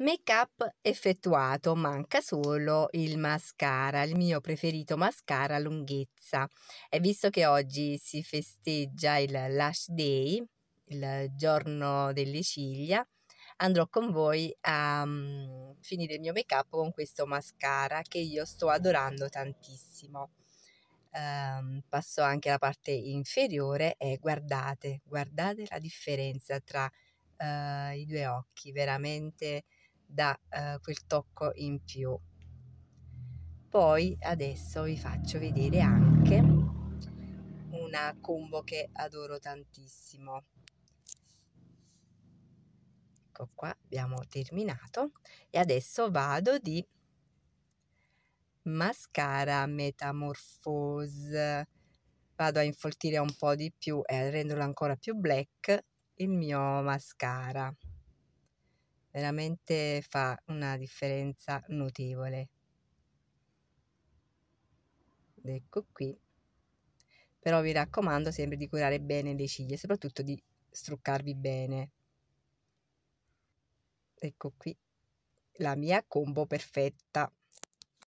Make up effettuato, manca solo il mascara, il mio preferito mascara lunghezza. E visto che oggi si festeggia il Lash Day, il giorno delle ciglia, andrò con voi a um, finire il mio make up con questo mascara che io sto adorando tantissimo. Um, passo anche alla parte inferiore e guardate, guardate la differenza tra uh, i due occhi, veramente dà eh, quel tocco in più. Poi adesso vi faccio vedere anche una combo che adoro tantissimo. Ecco qua, abbiamo terminato e adesso vado di mascara metamorphose vado a infoltire un po' di più e a renderlo ancora più black il mio mascara veramente fa una differenza notevole. Ed ecco qui. Però vi raccomando sempre di curare bene le ciglia, soprattutto di struccarvi bene. Ecco qui la mia combo perfetta.